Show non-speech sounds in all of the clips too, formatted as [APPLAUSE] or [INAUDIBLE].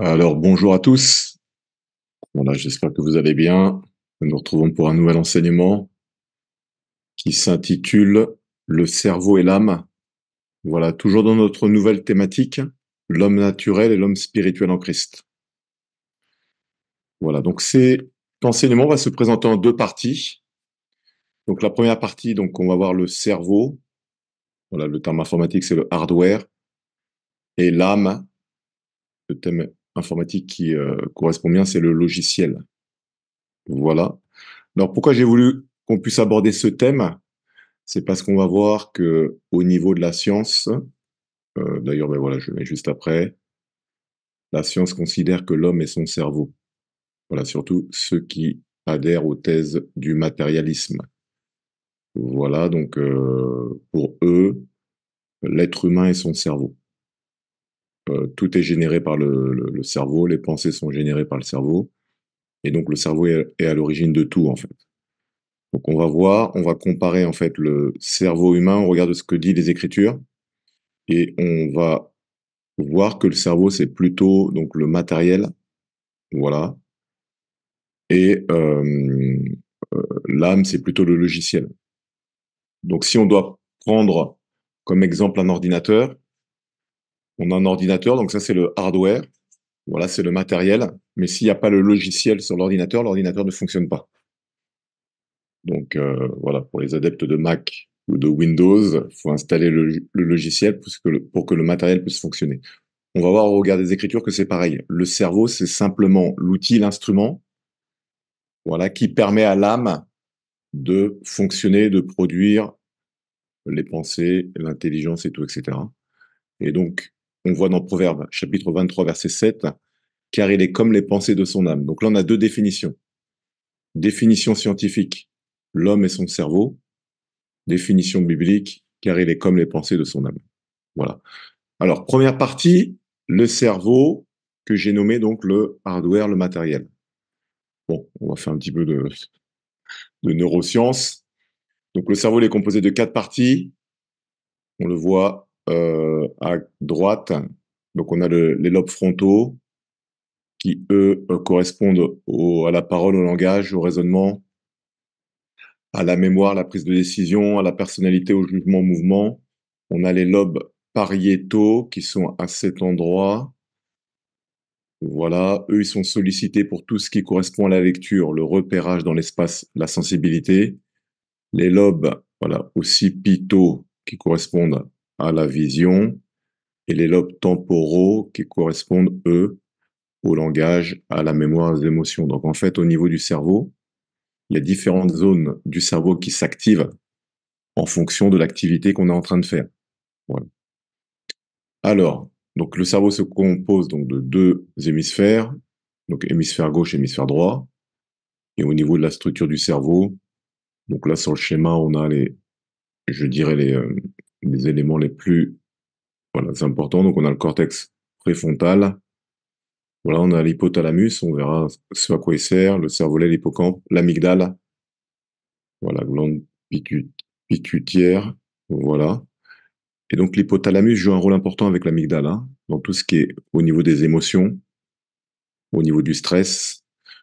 Alors bonjour à tous. Voilà, j'espère que vous allez bien. Nous nous retrouvons pour un nouvel enseignement qui s'intitule Le cerveau et l'âme. Voilà, toujours dans notre nouvelle thématique, l'homme naturel et l'homme spirituel en Christ. Voilà, donc cet enseignement va se présenter en deux parties. Donc la première partie, donc on va voir le cerveau. Voilà, le terme informatique c'est le hardware et l'âme, le thème informatique qui euh, correspond bien, c'est le logiciel. Voilà. Alors pourquoi j'ai voulu qu'on puisse aborder ce thème C'est parce qu'on va voir que au niveau de la science, euh, d'ailleurs ben voilà, je mets juste après, la science considère que l'homme est son cerveau. Voilà, surtout ceux qui adhèrent aux thèses du matérialisme. Voilà, donc euh, pour eux, l'être humain est son cerveau. Euh, tout est généré par le, cerveau, les pensées sont générées par le cerveau, et donc le cerveau est, à l'origine de tout en fait. Donc on va voir, on va comparer en fait le cerveau humain, on regarde ce que dit les Écritures, et on va voir que le cerveau c'est plutôt donc le matériel, voilà, et euh, euh, l'âme c'est plutôt le logiciel. Donc si on doit prendre comme exemple un ordinateur, on a un ordinateur, donc ça c'est le hardware. Voilà, c'est le matériel. Mais s'il n'y a pas le logiciel sur l'ordinateur, l'ordinateur ne fonctionne pas. Donc euh, voilà, pour les adeptes de Mac ou de Windows, il faut installer le, logiciel pour que le, pour que le matériel puisse fonctionner. On va voir au regard des écritures que c'est pareil. Le cerveau, c'est simplement l'outil, l'instrument, voilà, qui permet à l'âme de fonctionner, de produire les pensées, l'intelligence et tout, etc. Et donc, on voit dans Proverbe, chapitre 23, verset 7, car il est comme les pensées de son âme. Donc là, on a deux définitions. Définition scientifique, l'homme et son cerveau. Définition biblique, car il est comme les pensées de son âme. Voilà. Alors, première partie, le cerveau, que j'ai nommé donc le hardware, le matériel. Bon, on va faire un petit peu de, de neurosciences. Donc, le cerveau, il est composé de quatre parties. On le voit euh, à droite, donc on a les lobes frontaux qui, eux, euh, correspondent à la parole, au langage, au raisonnement, à la mémoire, à la prise de décision, à la personnalité, au jugement, mouvement. On a les lobes pariétaux qui sont à cet endroit. Voilà, eux, ils sont sollicités pour tout ce qui correspond à la lecture, le repérage dans l'espace, la sensibilité. Les lobes, voilà, aussi pitot qui correspondent à la vision et les lobes temporaux qui correspondent, eux, au langage, à la mémoire, aux émotions. Donc en fait, au niveau du cerveau, il y a différentes zones du cerveau qui s'activent en fonction de l'activité qu'on est en train de faire. Alors, donc le cerveau se compose donc de deux hémisphères, donc hémisphère gauche, et hémisphère droit. Et au niveau de la structure du cerveau, donc là sur le schéma, on a les, je dirais les, euh, les éléments les plus voilà, importants. Donc on a le cortex préfrontal, voilà, on a l'hypothalamus, on verra ce à quoi il sert, le cervelet, l'hippocampe, l'amygdale, voilà, glande voilà. Et donc l'hypothalamus joue un rôle important avec l'amygdale, hein, dans tout ce qui est au niveau des émotions, au niveau du stress.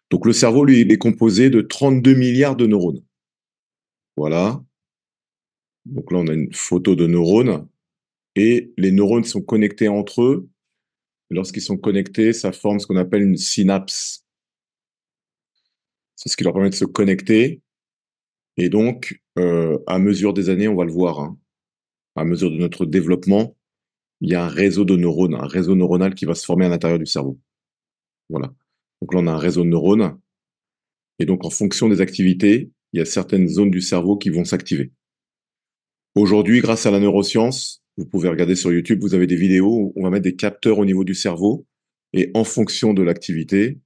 Donc le cerveau, lui, il est composé de 32 milliards de neurones. Voilà. Donc là, on a une photo de neurones et les neurones sont connectés entre eux. Lorsqu'ils sont connectés, ça forme ce qu'on appelle une synapse. C'est ce qui leur permet de se connecter. Et donc, euh, à mesure des années, on va le voir, hein. à mesure de notre développement, il y a un réseau de neurones, un réseau neuronal qui va se former à l'intérieur du cerveau. Voilà. Donc là, on a un réseau de neurones. Et donc, en fonction des activités, il y a certaines zones du cerveau qui vont s'activer. Aujourd'hui, grâce à la neuroscience, vous pouvez regarder sur YouTube, vous avez des vidéos où on va mettre des capteurs au niveau du cerveau et en fonction de l'activité,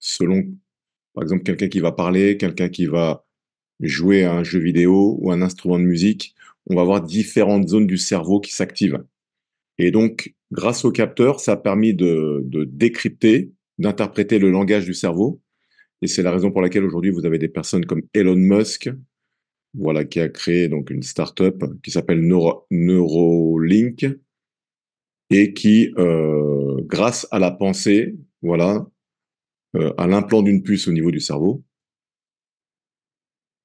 selon, par exemple, quelqu'un qui va parler, quelqu'un qui va jouer à un jeu vidéo ou un instrument de musique, on va avoir différentes zones du cerveau qui s'activent. Et donc, grâce aux capteurs, ça a permis de décrypter, d'interpréter le langage du cerveau. Et c'est la raison pour laquelle aujourd'hui, vous avez des personnes comme Elon Musk, voilà, qui a créé donc une start-up qui s'appelle Neurolink et qui, euh, grâce à la pensée, voilà, euh, à l'implant d'une puce au niveau du cerveau.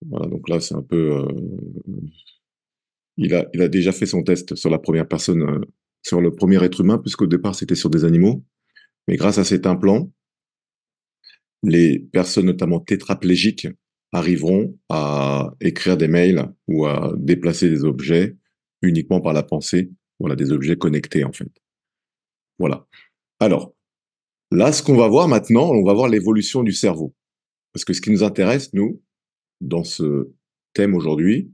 Voilà, donc là, c'est un peu. Euh, il, a, il a déjà fait son test sur la première personne, sur le premier être humain, puisqu'au départ, c'était sur des animaux. Mais grâce à cet implant, les personnes notamment tétraplégiques, arriveront à écrire des mails ou à déplacer des objets uniquement par la pensée, voilà, des objets connectés en fait. Voilà. Alors, là, ce qu'on va voir maintenant, on va voir l'évolution du cerveau. Parce que ce qui nous intéresse, nous, dans ce thème aujourd'hui,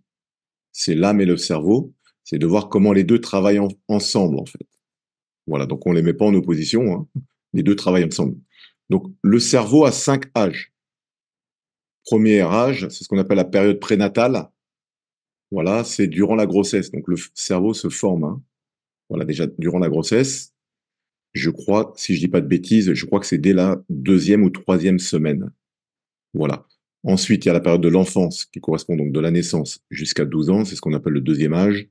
c'est l'âme et le cerveau, c'est de voir comment les deux travaillent ensemble en fait. Voilà, donc on les met pas en opposition, hein. les deux travaillent ensemble. Donc le cerveau a cinq âges premier âge, c'est ce qu'on appelle la période prénatale. Voilà, c'est durant la grossesse. Donc le cerveau se forme. Hein. Voilà, déjà durant la grossesse. Je crois, si je dis pas de bêtises, je crois que c'est dès la deuxième ou troisième semaine. Voilà. Ensuite, il y a la période de l'enfance qui correspond donc de la naissance jusqu'à 12 ans, c'est ce qu'on appelle le deuxième âge.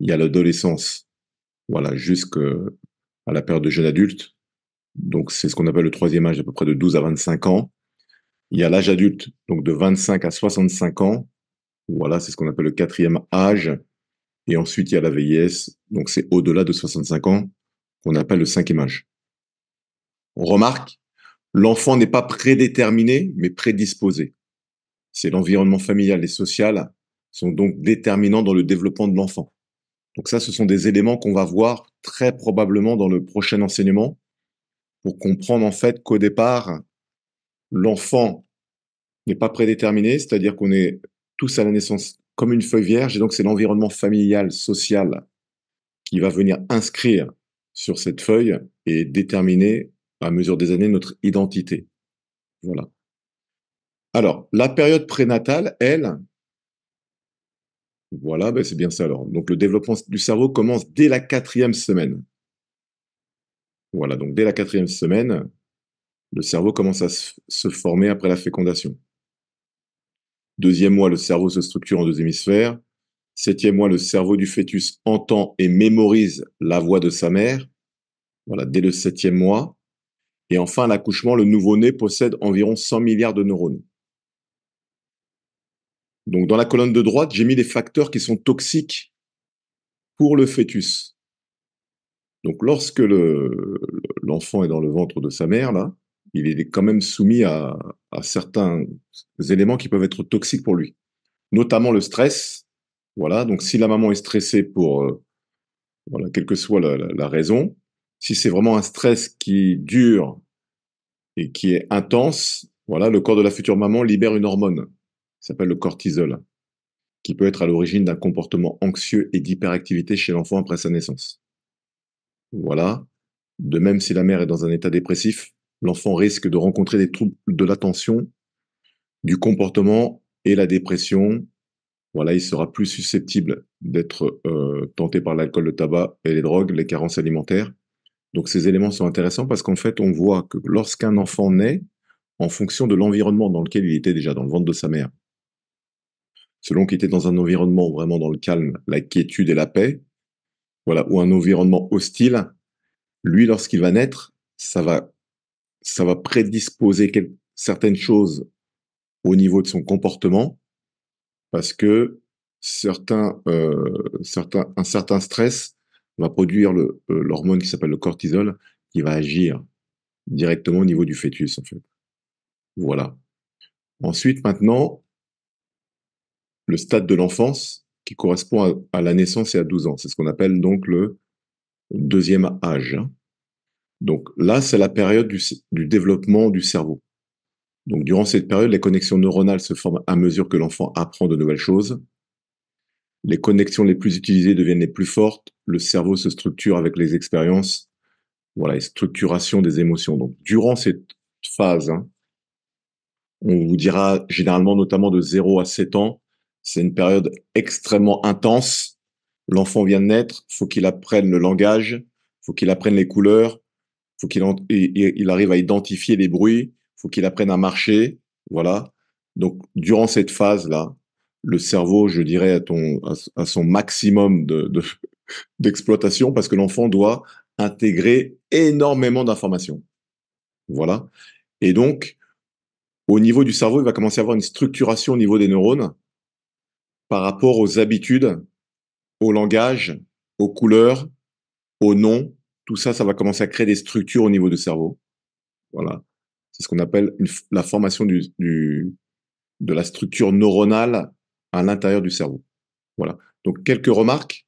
Il y a l'adolescence, voilà, jusqu'à la période de jeune adulte. Donc c'est ce qu'on appelle le troisième âge, à peu près de 12 à 25 ans. Il y a l'âge adulte, donc de 25 à 65 ans. Voilà, c'est ce qu'on appelle le quatrième âge. Et ensuite, il y a la vieillesse, donc c'est au-delà de 65 ans qu'on appelle le cinquième âge. On remarque, l'enfant n'est pas prédéterminé, mais prédisposé. C'est l'environnement familial et social sont donc déterminants dans le développement de l'enfant. Donc ça, ce sont des éléments qu'on va voir très probablement dans le prochain enseignement pour comprendre en fait qu'au départ, l'enfant n'est pas prédéterminé, c'est-à-dire qu'on est tous à la naissance comme une feuille vierge, et donc c'est l'environnement familial, social, qui va venir inscrire sur cette feuille et déterminer, à mesure des années, notre identité. Voilà. Alors, la période prénatale, elle, voilà, ben c'est bien ça alors. Donc le développement du cerveau commence dès la quatrième semaine. Voilà, donc dès la quatrième semaine, le cerveau commence à se former après la fécondation. Deuxième mois, le cerveau se structure en deux hémisphères. Septième mois, le cerveau du fœtus entend et mémorise la voix de sa mère. Voilà, dès le septième mois. Et enfin, à l'accouchement, le nouveau-né possède environ 100 milliards de neurones. Donc, dans la colonne de droite, j'ai mis les facteurs qui sont toxiques pour le fœtus. Donc, lorsque l'enfant est dans le ventre de sa mère, là, il est quand même soumis à, certains éléments qui peuvent être toxiques pour lui, notamment le stress. Voilà, donc si la maman est stressée pour, euh, voilà, quelle que soit la, raison, si c'est vraiment un stress qui dure et qui est intense, voilà, le corps de la future maman libère une hormone, qui s'appelle le cortisol, qui peut être à l'origine d'un comportement anxieux et d'hyperactivité chez l'enfant après sa naissance. Voilà. De même, si la mère est dans un état dépressif, l'enfant risque de rencontrer des troubles de l'attention, du comportement et la dépression. Voilà, il sera plus susceptible d'être euh, tenté par l'alcool, le tabac et les drogues, les carences alimentaires. Donc ces éléments sont intéressants parce qu'en fait, on voit que lorsqu'un enfant naît, en fonction de l'environnement dans lequel il était déjà, dans le ventre de sa mère, selon qu'il était dans un environnement vraiment dans le calme, la quiétude et la paix, voilà, ou un environnement hostile, lui, lorsqu'il va naître, ça va ça va prédisposer certaines choses au niveau de son comportement, parce que certains, euh, certains, un certain stress va produire euh, l'hormone qui s'appelle le cortisol, qui va agir directement au niveau du fœtus, en fait. Voilà. Ensuite, maintenant, le stade de l'enfance, qui correspond à, la naissance et à 12 ans. C'est ce qu'on appelle donc le deuxième âge. Hein. Donc là, c'est la période du, développement du cerveau. Donc durant cette période, les connexions neuronales se forment à mesure que l'enfant apprend de nouvelles choses. Les connexions les plus utilisées deviennent les plus fortes. Le cerveau se structure avec les expériences. Voilà, et structuration des émotions. Donc durant cette phase, hein, on vous dira généralement notamment de 0 à 7 ans, c'est une période extrêmement intense. L'enfant vient de naître, faut qu'il apprenne le langage, faut qu'il apprenne les couleurs, faut qu'il il arrive à identifier les bruits, faut qu'il apprenne à marcher, voilà. Donc durant cette phase là, le cerveau, je dirais, à, son maximum [LAUGHS] d'exploitation parce que l'enfant doit intégrer énormément d'informations. Voilà. Et donc, au niveau du cerveau, il va commencer à avoir une structuration au niveau des neurones par rapport aux habitudes, au langage, aux couleurs, aux noms, tout ça, ça va commencer à créer des structures au niveau du cerveau. Voilà. C'est ce qu'on appelle la formation du, de la structure neuronale à l'intérieur du cerveau. Voilà. Donc, quelques remarques.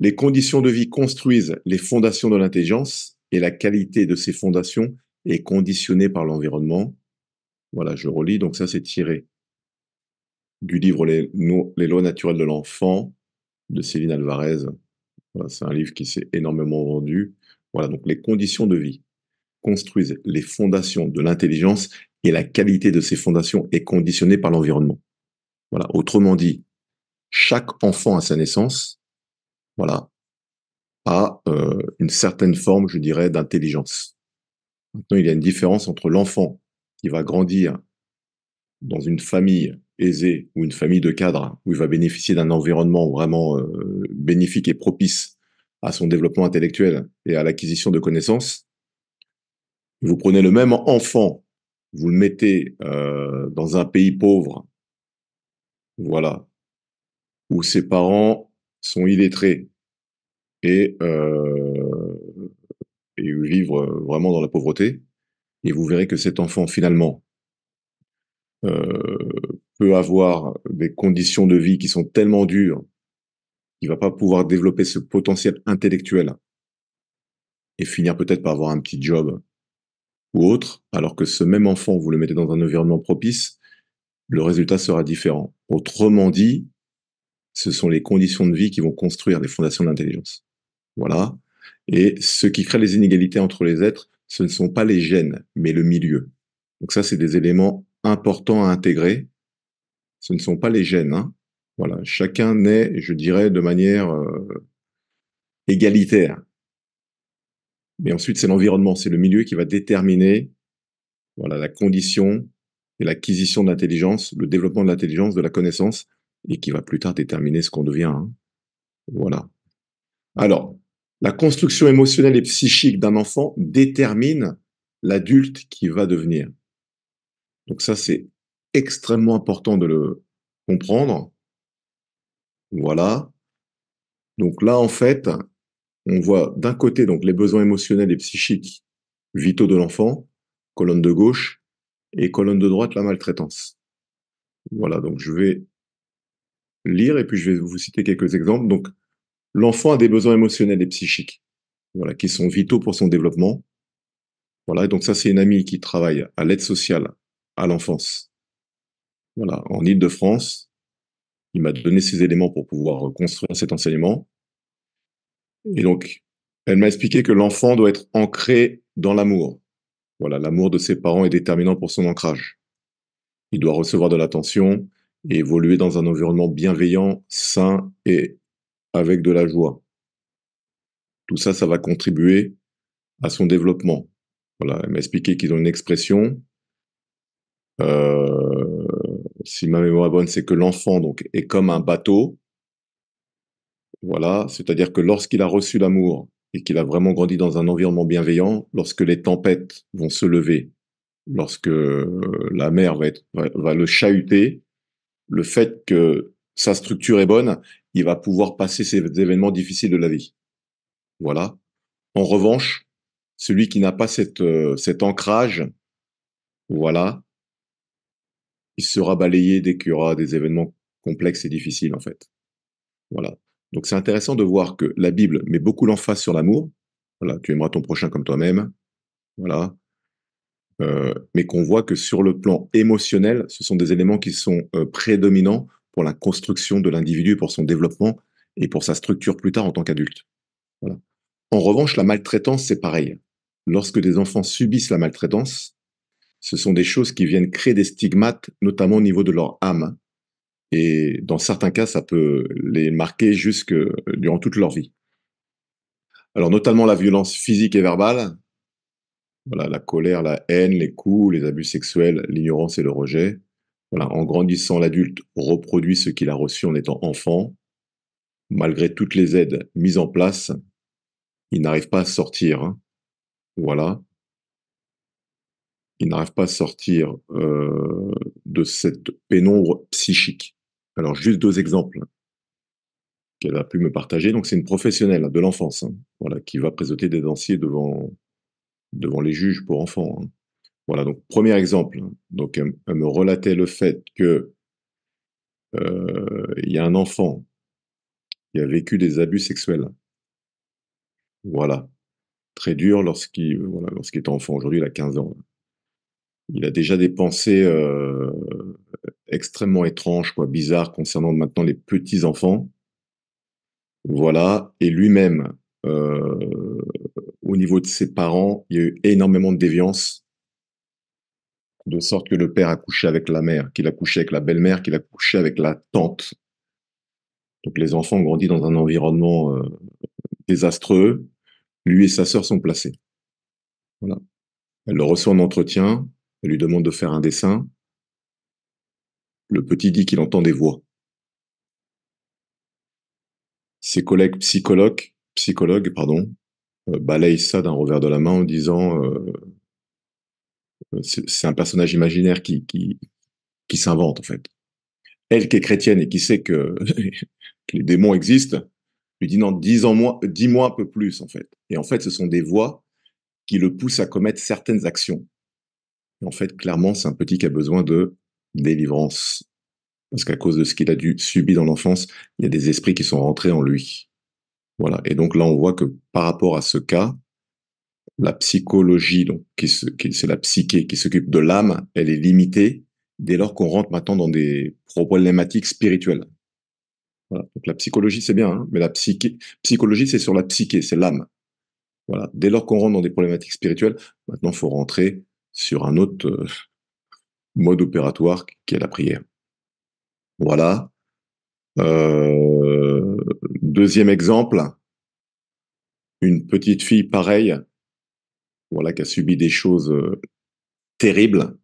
Les conditions de vie construisent les fondations de l'intelligence et la qualité de ces fondations est conditionnée par l'environnement. Voilà, je relis. Donc, ça, c'est tiré du livre les, les lois naturelles de l'enfant de Céline Alvarez. c'est un livre qui s'est énormément vendu. Voilà donc les conditions de vie construisent les fondations de l'intelligence et la qualité de ces fondations est conditionnée par l'environnement. Voilà. Autrement dit, chaque enfant à sa naissance, voilà, a euh, une certaine forme, je dirais, d'intelligence. Maintenant, il y a une différence entre l'enfant qui va grandir dans une famille aisée ou une famille de cadre où il va bénéficier d'un environnement vraiment euh, bénéfique et propice à son développement intellectuel et à l'acquisition de connaissances. Vous prenez le même enfant, vous le mettez euh, dans un pays pauvre, voilà, où ses parents sont illettrés et, euh, vivent euh, vraiment dans la pauvreté, et vous verrez que cet enfant finalement peut avoir des conditions de vie qui sont tellement dures il va pas pouvoir développer ce potentiel intellectuel et finir peut-être par avoir un petit job ou autre, alors que ce même enfant, vous le mettez dans un environnement propice, le résultat sera différent. Autrement dit, ce sont les conditions de vie qui vont construire les fondations de l'intelligence. Voilà. Et ce qui crée les inégalités entre les êtres, ce ne sont pas les gènes, mais le milieu. Donc ça, c'est des éléments importants à intégrer. Ce ne sont pas les gènes, hein, voilà, chacun naît, je dirais, de manière euh, égalitaire. Mais ensuite, c'est l'environnement, c'est le milieu qui va déterminer voilà, la condition et l'acquisition de l'intelligence, le développement de l'intelligence, de la connaissance, et qui va plus tard déterminer ce qu'on devient. Hein. Voilà. Alors, la construction émotionnelle et psychique d'un enfant détermine l'adulte qui va devenir. Donc ça, c'est extrêmement important de le comprendre. Voilà. Donc là, en fait, on voit d'un côté donc les besoins émotionnels et psychiques vitaux de l'enfant, colonne de gauche, et colonne de droite, la maltraitance. Voilà, donc je vais lire et puis je vais vous citer quelques exemples. Donc, l'enfant a des besoins émotionnels et psychiques, voilà, qui sont vitaux pour son développement. Voilà, et donc ça, c'est une amie qui travaille à l'aide sociale à l'enfance. Voilà, en Ile-de-France, il m'a donné ces éléments pour pouvoir euh, construire cet enseignement. Et donc, elle m'a expliqué que l'enfant doit être ancré dans l'amour. Voilà, l'amour de ses parents est déterminant pour son ancrage. Il doit recevoir de l'attention et évoluer dans un environnement bienveillant, sain et avec de la joie. Tout ça, ça va contribuer à son développement. Voilà, elle m'a expliqué qu'ils ont une expression euh, si ma mémoire est bonne, c'est que l'enfant donc est comme un bateau. Voilà, c'est-à-dire que lorsqu'il a reçu l'amour et qu'il a vraiment grandi dans un environnement bienveillant, lorsque les tempêtes vont se lever, lorsque euh, la mer va, le chahuter, le fait que sa structure est bonne, il va pouvoir passer ces événements difficiles de la vie. Voilà. En revanche, celui qui n'a pas euh, cet ancrage, voilà, il sera balayé dès qu'il y aura des événements complexes et difficiles, en fait. Voilà. Donc c'est intéressant de voir que la Bible met beaucoup l'emphase sur l'amour. Voilà, tu aimeras ton prochain comme toi-même. Voilà. Euh, mais qu'on voit que sur le plan émotionnel, ce sont des éléments qui sont euh, prédominants pour la construction de l'individu, pour son développement et pour sa structure plus tard en tant qu'adulte. Voilà. En revanche, la maltraitance, c'est pareil. Lorsque des enfants subissent la maltraitance, ce sont des choses qui viennent créer des stigmates, notamment au niveau de leur âme. Et dans certains cas, ça peut les marquer jusque durant toute leur vie. Alors, notamment la violence physique et verbale, voilà, la colère, la haine, les coups, les abus sexuels, l'ignorance et le rejet. Voilà, en grandissant, l'adulte reproduit ce qu'il a reçu en étant enfant. Malgré toutes les aides mises en place, il n'arrive pas à sortir. Hein. Voilà. Il n'arrive pas à sortir euh, de cette pénombre psychique. Alors, juste deux exemples hein, qu'elle a pu me partager. Donc, c'est une professionnelle de l'enfance, hein, voilà, qui va présenter des dossiers devant, devant les juges pour enfants. Hein. Voilà, donc, premier exemple. Donc, elle, me relatait le fait que euh, il y a un enfant qui a vécu des abus sexuels. Voilà. Très dur lorsqu'il voilà, lorsqu'il est enfant. Aujourd'hui, il a 15 ans il a déjà des pensées euh, extrêmement étranges, quoi, bizarres concernant maintenant les petits enfants. Voilà. Et lui-même, euh, au niveau de ses parents, il y a eu énormément de déviance, de sorte que le père a couché avec la mère, qu'il a couché avec la belle-mère, qu'il a couché avec la tante. Donc les enfants ont grandi dans un environnement euh, désastreux. Lui et sa sœur sont placés. Voilà. Elle le reçoit en entretien. Elle lui demande de faire un dessin. Le petit dit qu'il entend des voix. Ses collègues psychologues, psychologues pardon, euh, balayent ça d'un revers de la main en disant euh, c'est un personnage imaginaire qui, qui, s'invente en fait. Elle qui est chrétienne et qui sait que, [LAUGHS] les démons existent, lui dit non, dis-moi dis un peu plus en fait. Et en fait, ce sont des voix qui le poussent à commettre certaines actions en fait, clairement, c'est un petit qui a besoin de délivrance. Parce qu'à cause de ce qu'il a dû subir dans l'enfance, il y a des esprits qui sont rentrés en lui. Voilà. Et donc là, on voit que par rapport à ce cas, la psychologie, donc qui, c'est la psyché qui s'occupe de l'âme, elle est limitée dès lors qu'on rentre maintenant dans des problématiques spirituelles. Voilà. Donc la psychologie, c'est bien, hein, mais la psyché, psychologie, c'est sur la psyché, c'est l'âme. Voilà. Dès lors qu'on rentre dans des problématiques spirituelles, maintenant, faut rentrer sur un autre euh, mode opératoire qui est la prière. Voilà. Euh, deuxième exemple, une petite fille pareille, voilà, qui a subi des choses euh, terribles,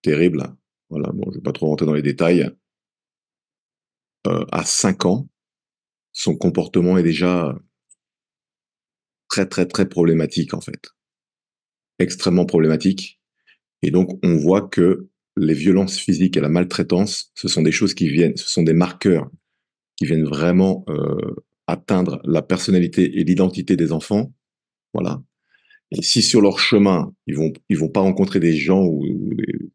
terribles. Voilà, bon, je vais pas trop rentrer dans les détails. à 5 ans, son comportement est déjà très très très problématique en fait, extrêmement problématique. Et donc, on voit que les violences physiques et la maltraitance, ce sont des choses qui viennent, ce sont des marqueurs qui viennent vraiment euh, atteindre la personnalité et l'identité des enfants. Voilà. Et si sur leur chemin, ils vont, ils vont pas rencontrer des gens ou,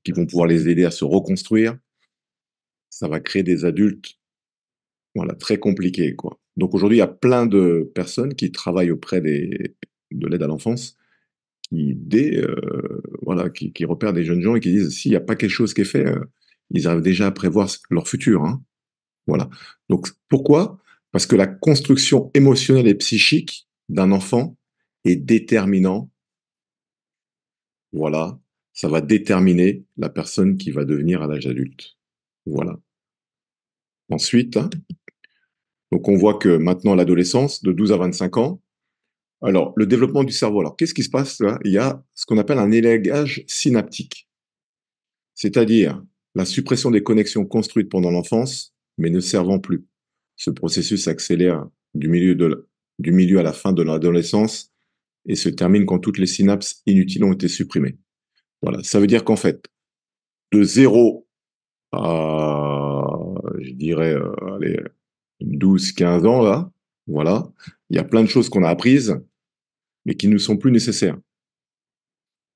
qui vont pouvoir les aider à se reconstruire, ça va créer des adultes, voilà, très compliqués, quoi. Donc aujourd'hui, il y a plein de personnes qui travaillent auprès de l'aide à l'enfance qui euh, voilà qui, qui, repèrent des jeunes gens et qui disent s'il n'y a pas quelque chose qui est fait, euh, ils arrivent déjà à prévoir leur futur. Hein. Voilà. Donc pourquoi Parce que la construction émotionnelle et psychique d'un enfant est déterminant. Voilà, ça va déterminer la personne qui va devenir à l'âge adulte. Voilà. Ensuite, hein, donc on voit que maintenant l'adolescence, de 12 à 25 ans, alors, le développement du cerveau. Alors, qu'est-ce qui se passe là Il y a ce qu'on appelle un élagage synaptique, c'est-à-dire la suppression des connexions construites pendant l'enfance, mais ne servant plus. Ce processus s'accélère du milieu, de du milieu à la fin de l'adolescence et se termine quand toutes les synapses inutiles ont été supprimées. Voilà, ça veut dire qu'en fait, de zéro à, je dirais, euh, allez, 12, 15 ans, là, voilà, il y a plein de choses qu'on a apprises, mais qui ne sont plus nécessaires.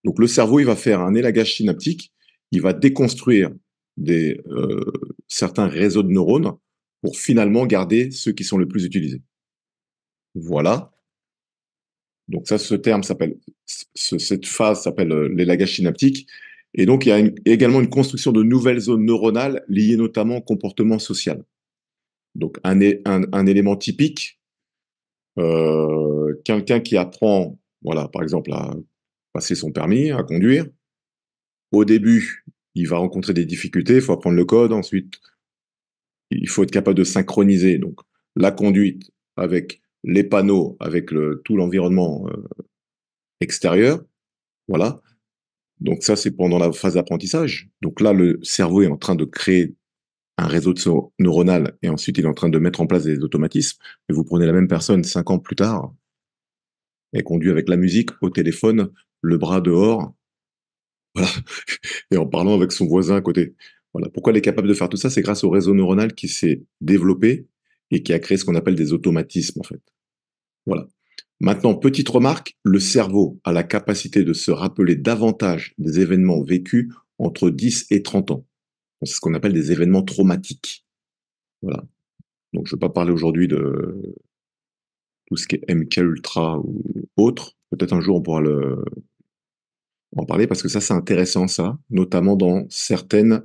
Donc le cerveau, il va faire un élagage synaptique, il va déconstruire des, euh, certains réseaux de neurones pour finalement garder ceux qui sont les plus utilisés. Voilà. Donc ça, ce terme s'appelle, cette phase s'appelle euh, l'élagage synaptique. Et donc, il y a également une construction de nouvelles zones neuronales liées notamment au comportement social. Donc, un, un élément typique euh, quelqu'un qui apprend, voilà, par exemple, à passer son permis, à conduire, au début, il va rencontrer des difficultés, il faut apprendre le code, ensuite, il faut être capable de synchroniser donc la conduite avec les panneaux, avec le, tout l'environnement euh, extérieur, voilà. Donc ça, c'est pendant la phase d'apprentissage. Donc là, le cerveau est en train de créer un réseau de neuronal et ensuite il est en train de mettre en place des automatismes, et vous prenez la même personne cinq ans plus tard, et conduit avec la musique au téléphone, le bras dehors, [LAUGHS] voilà, et en parlant avec son voisin à côté. Voilà. Pourquoi elle est capable de faire tout ça C'est grâce au réseau neuronal qui s'est développé et qui a créé ce qu'on appelle des automatismes, en fait. Voilà. Maintenant, petite remarque, le cerveau a la capacité de se rappeler davantage des événements vécus entre 10 et 30 ans. C'est ce qu'on appelle des événements traumatiques. Voilà. Donc je ne vais pas parler aujourd'hui de tout ce qui est MK Ultra ou autre. Peut-être un jour on pourra le... en parler parce que ça c'est intéressant ça, notamment dans certaines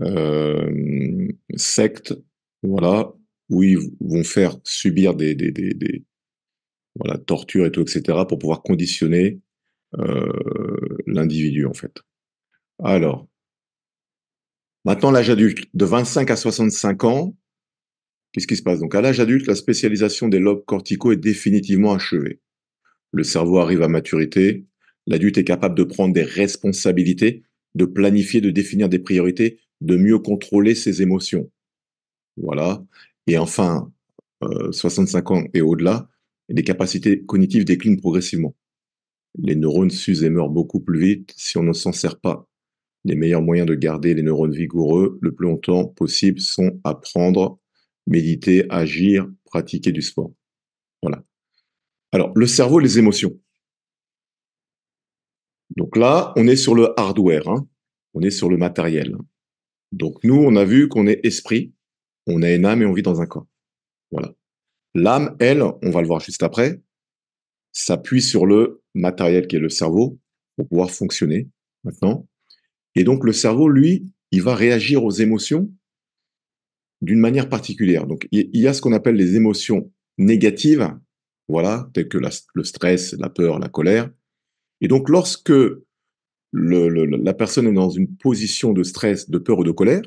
euh, sectes, voilà, où ils vont faire subir des, des, des, des voilà, tortures et tout, etc., pour pouvoir conditionner euh, l'individu en fait. Alors, Maintenant, l'âge adulte, de 25 à 65 ans, qu'est-ce qui se passe Donc, à l'âge adulte, la spécialisation des lobes corticaux est définitivement achevée. Le cerveau arrive à maturité, l'adulte est capable de prendre des responsabilités, de planifier, de définir des priorités, de mieux contrôler ses émotions. Voilà. Et enfin, 65 euh, ans et au-delà, les capacités cognitives déclinent progressivement. Les neurones s'usent et meurent beaucoup plus vite si on ne s'en sert pas les meilleurs moyens de garder les neurones vigoureux le plus longtemps possible sont apprendre, méditer, agir, pratiquer du sport. Voilà. Alors, le cerveau et les émotions. Donc là, on est sur le hardware, hein. on est sur le matériel. Donc nous, on a vu qu'on est esprit, on a une âme et on vit dans un corps. Voilà. L'âme, elle, on va le voir juste après, s'appuie sur le matériel qui est le cerveau pour pouvoir fonctionner maintenant. Et donc le cerveau, lui, il va réagir aux émotions d'une manière particulière. Donc il y a ce qu'on appelle les émotions négatives, voilà, telles que le stress, la peur, la colère. Et donc lorsque la personne est dans une position de stress, de peur ou de colère,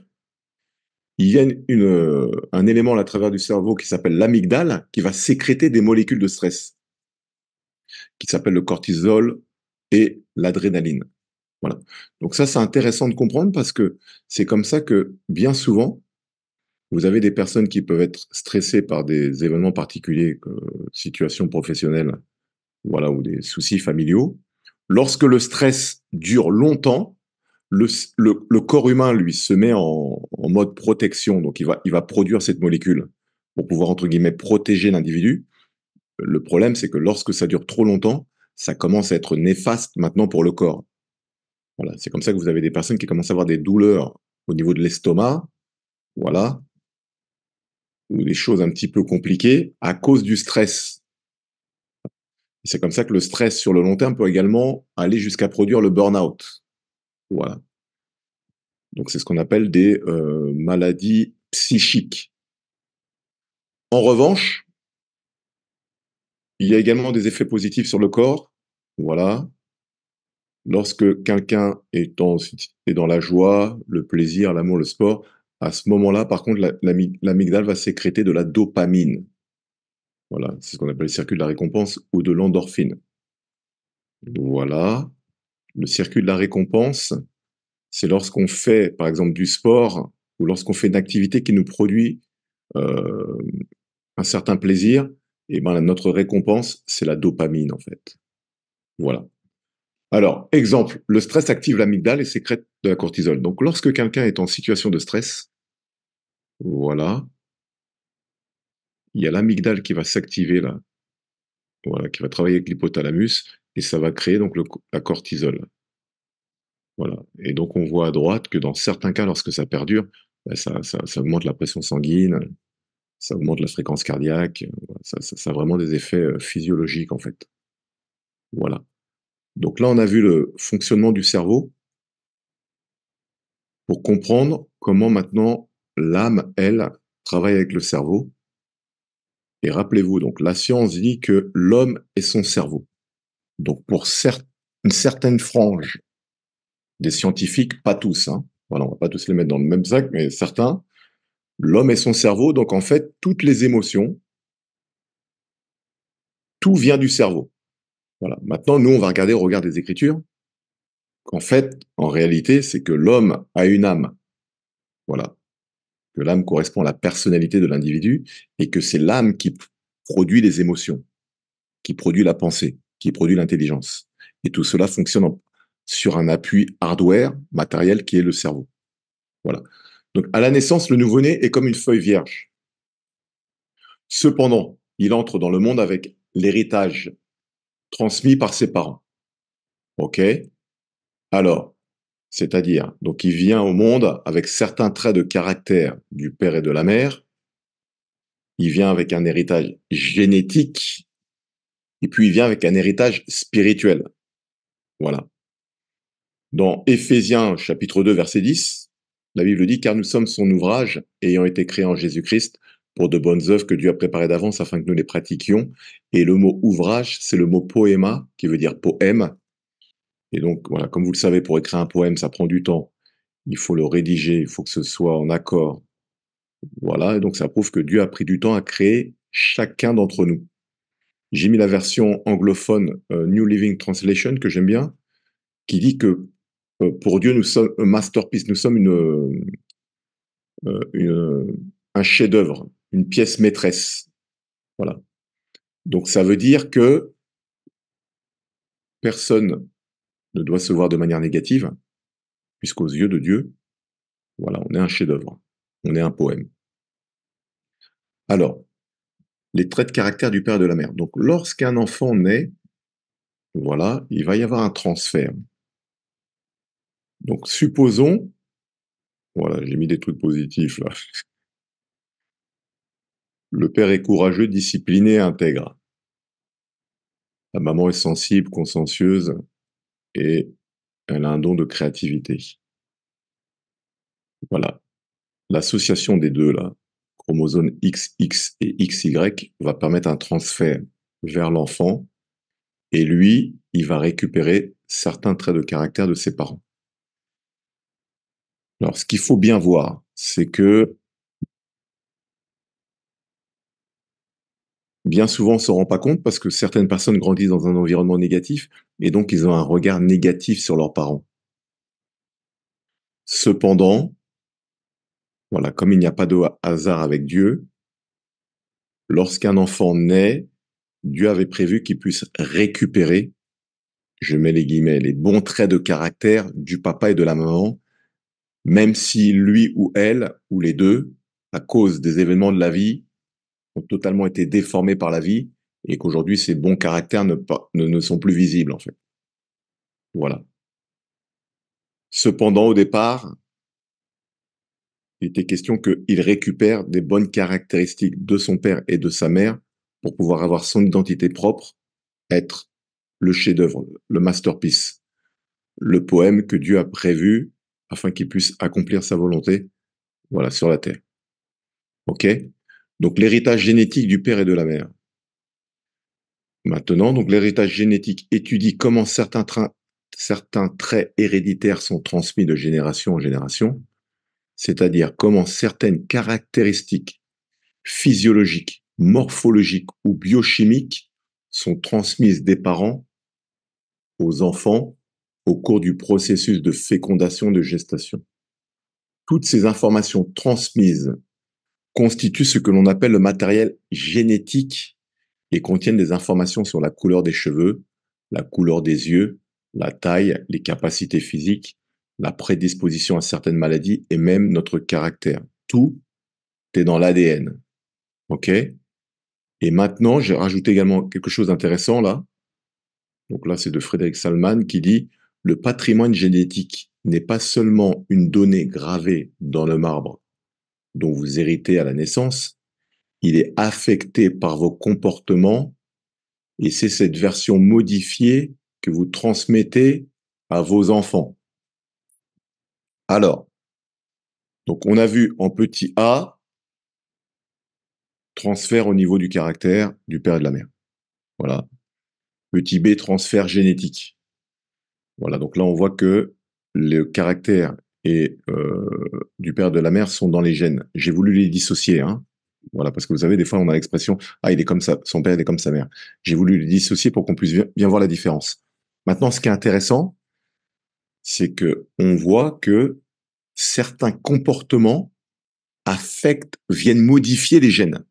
il y a une, euh, un élément à travers du cerveau qui s'appelle l'amygdale qui va sécréter des molécules de stress, qui s'appellent le cortisol et l'adrénaline. Donc ça, c'est intéressant de comprendre parce que c'est comme ça que bien souvent, vous avez des personnes qui peuvent être stressées par des événements particuliers, situations professionnelles, voilà, ou des soucis familiaux. Lorsque le stress dure longtemps, le, corps humain, lui, se met en, mode protection. Donc, il va, il va produire cette molécule pour pouvoir, entre guillemets, protéger l'individu. Le problème, c'est que lorsque ça dure trop longtemps, ça commence à être néfaste maintenant pour le corps. Voilà, c'est comme ça que vous avez des personnes qui commencent à avoir des douleurs au niveau de l'estomac, voilà, ou des choses un petit peu compliquées à cause du stress. C'est comme ça que le stress sur le long terme peut également aller jusqu'à produire le burn-out. Voilà. Donc c'est ce qu'on appelle des euh, maladies psychiques. En revanche, il y a également des effets positifs sur le corps. Voilà, Lorsque quelqu'un est, est, dans la joie, le plaisir, l'amour, le sport, à ce moment-là, par contre, l'amygdale va sécréter de la dopamine. Voilà, c'est ce qu'on appelle le circuit de la récompense ou de l'endorphine. Voilà. Le circuit de la récompense, c'est lorsqu'on fait, par exemple, du sport ou lorsqu'on fait une activité qui nous produit euh, un certain plaisir, et ben notre récompense, c'est la dopamine en fait. Voilà. Alors, exemple, le stress active l'amygdale et sécrète de la cortisol. Donc, lorsque quelqu'un est en situation de stress, voilà, il y a l'amygdale qui va s'activer là, voilà, qui va travailler avec l'hypothalamus et ça va créer donc la cortisol. Voilà. Et donc, on voit à droite que dans certains cas, lorsque ça perdure, bah, ça, augmente la pression sanguine, ça augmente la fréquence cardiaque, ça, ça a vraiment des effets euh, physiologiques en fait. Voilà. Donc là, on a vu le fonctionnement du cerveau pour comprendre comment maintenant l'âme, elle, travaille avec le cerveau. Et rappelez-vous, donc la science dit que l'homme est son cerveau. Donc pour une certaine frange des scientifiques, pas tous, on hein, voilà, on va pas tous les mettre dans le même sac, mais certains, l'homme est son cerveau, donc en fait, toutes les émotions, tout vient du cerveau. Voilà. Maintenant, nous, on va regarder au regard des Écritures qu'en fait, en réalité, c'est que l'homme a une âme. Voilà. Que l'âme correspond à la personnalité de l'individu et que c'est l'âme qui produit les émotions, qui produit la pensée, qui produit l'intelligence. Et tout cela fonctionne sur un appui hardware, matériel, qui est le cerveau. Voilà. Donc, à la naissance, le nouveau-né est comme une feuille vierge. Cependant, il entre dans le monde avec l'héritage transmis par ses parents. OK Alors, c'est-à-dire, donc il vient au monde avec certains traits de caractère du père et de la mère, il vient avec un héritage génétique, et puis il vient avec un héritage spirituel. Voilà. Dans Éphésiens chapitre 2 verset 10, la Bible dit car nous sommes son ouvrage ayant été créé en Jésus-Christ pour de bonnes œuvres que Dieu a préparées d'avance afin que nous les pratiquions. Et le mot ouvrage, c'est le mot poéma, qui veut dire poème. Et donc, voilà, comme vous le savez, pour écrire un poème, ça prend du temps. Il faut le rédiger, il faut que ce soit en accord. Voilà, et donc ça prouve que Dieu a pris du temps à créer chacun d'entre nous. J'ai mis la version anglophone euh, New Living Translation que j'aime bien, qui dit que euh, pour Dieu, nous sommes un euh, masterpiece, nous sommes une, un chef-d'œuvre une pièce maîtresse. Voilà. Donc ça veut dire que personne ne doit se voir de manière négative, puisqu'aux yeux de Dieu, voilà, on est un chef-d'œuvre, on est un poème. Alors, les traits de caractère du père et de la mère. Donc, lorsqu'un enfant naît, voilà, il va y avoir un transfert. Donc, supposons, voilà, j'ai mis des trucs positifs là, le père est courageux, discipliné, intègre. La maman est sensible, consciencieuse et elle a un don de créativité. Voilà. L'association des deux, là, chromosomes XX et XY, va permettre un transfert vers l'enfant et lui, il va récupérer certains traits de caractère de ses parents. Alors, ce qu'il faut bien voir, c'est que bien souvent, on s'en rend pas compte parce que certaines personnes grandissent dans un environnement négatif et donc ils ont un regard négatif sur leurs parents. Cependant, voilà, comme il n'y a pas de hasard avec Dieu, lorsqu'un enfant naît, Dieu avait prévu qu'il puisse récupérer, je mets les guillemets, les bons traits de caractère du papa et de la maman, même si lui ou elle, ou les deux, à cause des événements de la vie, ont totalement été déformés par la vie et qu'aujourd'hui ces bons caractères ne, sont plus visibles en fait. Voilà. Cependant, au départ, il était question qu'il récupère des bonnes caractéristiques de son père et de sa mère pour pouvoir avoir son identité propre, être le chef-d'œuvre, le masterpiece, le poème que Dieu a prévu afin qu'il puisse accomplir sa volonté, voilà, sur la terre. Ok donc l'héritage génétique du père et de la mère. Maintenant, donc l'héritage génétique étudie comment certains, certains traits héréditaires sont transmis de génération en génération, c'est-à-dire comment certaines caractéristiques physiologiques, morphologiques ou biochimiques sont transmises des parents aux enfants au cours du processus de fécondation de gestation. Toutes ces informations transmises constitue ce que l'on appelle le matériel génétique et contiennent des informations sur la couleur des cheveux, la couleur des yeux, la taille, les capacités physiques, la prédisposition à certaines maladies et même notre caractère. Tout est dans l'ADN. OK Et maintenant, j'ai rajouté également quelque chose d'intéressant là. Donc là, c'est de Frédéric Salman qui dit le patrimoine génétique n'est pas seulement une donnée gravée dans le marbre dont vous héritez à la naissance, il est affecté par vos comportements et c'est cette version modifiée que vous transmettez à vos enfants. Alors, donc on a vu en petit a transfert au niveau du caractère du père et de la mère. Voilà. Petit b transfert génétique. Voilà, donc là on voit que le caractère et euh, du père de la mère sont dans les gènes. J'ai voulu les dissocier, hein. Voilà, parce que vous savez, des fois, on a l'expression ah, il est comme ça, son père, est comme sa mère. J'ai voulu les dissocier pour qu'on puisse bien voir la différence. Maintenant, ce qui est intéressant, c'est que on voit que certains comportements affectent, viennent modifier les gènes.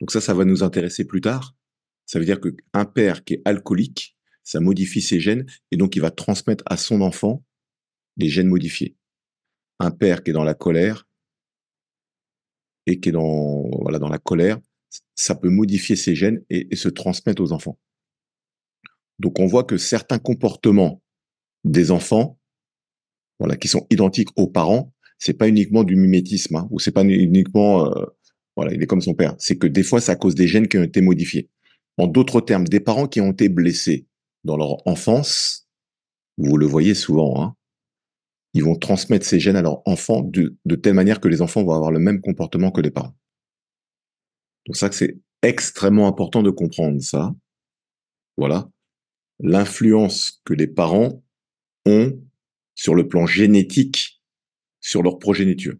Donc ça, ça va nous intéresser plus tard. Ça veut dire qu'un père qui est alcoolique, ça modifie ses gènes et donc il va transmettre à son enfant des gènes modifiés. Un père qui est dans la colère et qui est dans, voilà, dans la colère, ça peut modifier ses gènes et, se transmettre aux enfants. Donc on voit que certains comportements des enfants, voilà, qui sont identiques aux parents, c'est pas uniquement du mimétisme hein, ou c'est pas uniquement euh, voilà, il est comme son père. C'est que des fois, ça à cause des gènes qui ont été modifiés. En d'autres termes, des parents qui ont été blessés dans leur enfance, vous le voyez souvent, hein, ils vont transmettre ces gènes à leurs enfants de, telle manière que les enfants vont avoir le même comportement que les parents. Donc ça, c'est extrêmement important de comprendre ça. Voilà. L'influence que les parents ont sur le plan génétique sur leur progéniture.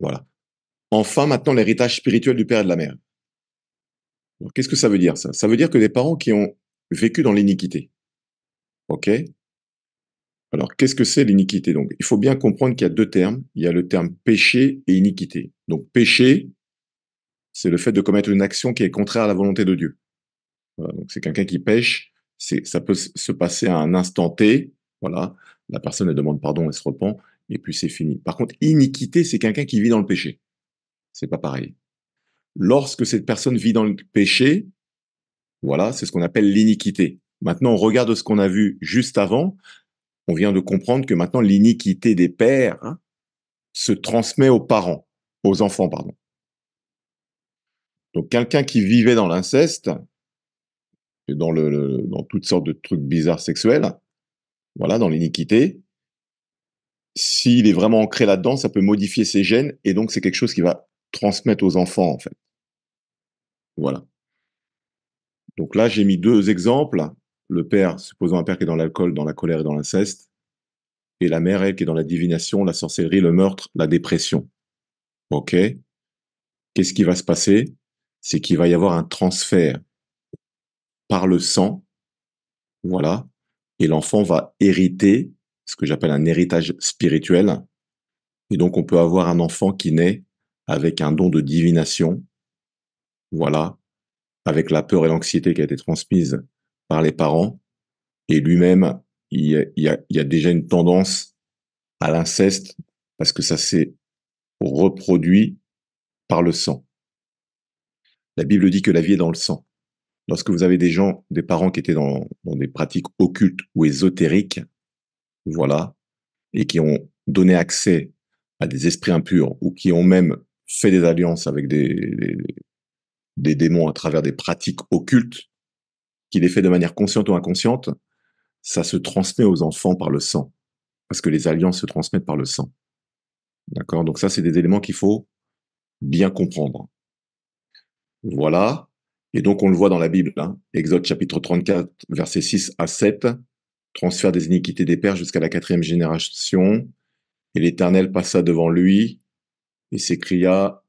Voilà. Enfin, maintenant, l'héritage spirituel du père et de la mère. Qu'est-ce que ça veut dire, ça? Ça veut dire que des parents qui ont vécu dans l'iniquité, ok, alors, qu'est-ce que c'est l'iniquité Donc, il faut bien comprendre qu'il y a deux termes. Il y a le terme péché et iniquité. Donc, péché, c'est le fait de commettre une action qui est contraire à la volonté de Dieu. donc, c'est quelqu'un qui pêche. C'est, ça peut se passer à un instant T. Voilà, la personne elle demande pardon, elle se repent, et puis c'est fini. Par contre, iniquité, c'est quelqu'un qui vit dans le péché. C'est pas pareil. Lorsque cette personne vit dans le péché, voilà, c'est ce qu'on appelle l'iniquité. Maintenant, on regarde ce qu'on a vu juste avant. On vient de comprendre que maintenant l'iniquité des pères hein, se transmet aux parents, aux enfants, pardon. Donc quelqu'un qui vivait dans l'inceste, dans, dans toutes sortes de trucs bizarres sexuels, voilà, dans l'iniquité, s'il est vraiment ancré là-dedans, ça peut modifier ses gènes et donc c'est quelque chose qui va transmettre aux enfants en fait. Voilà. Donc là, j'ai mis deux exemples le père, supposons un père qui est dans l'alcool, dans la colère et dans l'inceste, et la mère, elle, qui est dans la divination, la sorcellerie, le meurtre, la dépression. OK Qu'est-ce qui va se passer C'est qu'il va y avoir un transfert par le sang, voilà, et l'enfant va hériter ce que j'appelle un héritage spirituel. Et donc, on peut avoir un enfant qui naît avec un don de divination, voilà, avec la peur et l'anxiété qui a été transmise par les parents. Et lui-même, il y, a, déjà une tendance à l'inceste parce que ça s'est reproduit par le sang. La Bible dit que la vie est dans le sang. Lorsque vous avez des gens, des parents qui étaient dans, des pratiques occultes ou ésotériques, voilà, et qui ont donné accès à des esprits impurs ou qui ont même fait des alliances avec des, des démons à travers des pratiques occultes, qu'il est fait de manière consciente ou inconsciente, ça se transmet aux enfants par le sang. Parce que les alliances se transmettent par le sang. D'accord Donc ça, c'est des éléments qu'il faut bien comprendre. Voilà. Et donc, on le voit dans la Bible. Hein. Exode chapitre 34, versets 6 à 7. Transfert des iniquités des pères jusqu'à la quatrième génération. Et l'Éternel passa devant lui et s'écria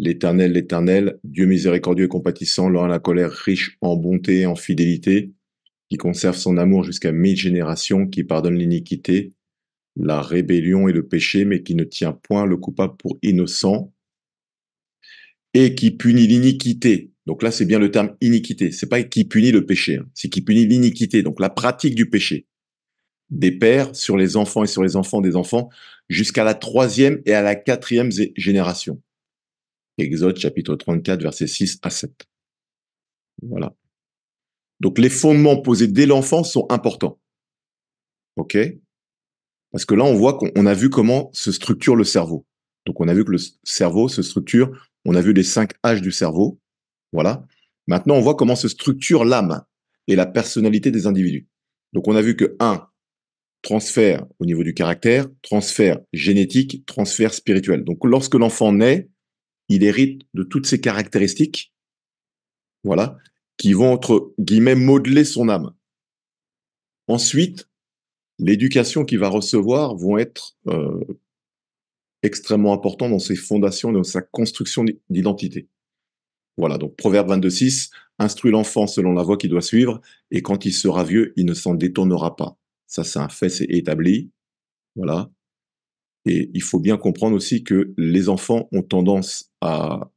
L'Éternel, l'Éternel, Dieu miséricordieux et compatissant, lent à la colère, riche en bonté et en fidélité, qui conserve son amour jusqu'à mille générations, qui pardonne l'iniquité, la rébellion et le péché, mais qui ne tient point le coupable pour innocent, et qui punit l'iniquité. Donc là, c'est bien le terme iniquité. C'est pas qui punit le péché, hein. c'est qui punit l'iniquité, donc la pratique du péché des pères sur les enfants et sur les enfants des enfants jusqu'à la troisième et à la quatrième génération. Exode chapitre 34, verset 6 à 7. Voilà. Donc les fondements posés dès l'enfance sont importants. OK Parce que là, on voit qu'on a vu comment se structure le cerveau. Donc on a vu que le cerveau se structure, on a vu les cinq H du cerveau. Voilà. Maintenant, on voit comment se structure l'âme et la personnalité des individus. Donc on a vu que 1, transfert au niveau du caractère, transfert génétique, transfert spirituel. Donc lorsque l'enfant naît, il hérite de toutes ces caractéristiques, voilà, qui vont entre guillemets modeler son âme. Ensuite, l'éducation qu'il va recevoir vont être euh, extrêmement importantes dans ses fondations, dans sa construction d'identité. Voilà, donc Proverbe 22.6, instruit l'enfant selon la voie qu'il doit suivre, et quand il sera vieux, il ne s'en détournera pas. Ça, c'est un fait, c'est établi. Voilà. Et il faut bien comprendre aussi que les enfants ont tendance à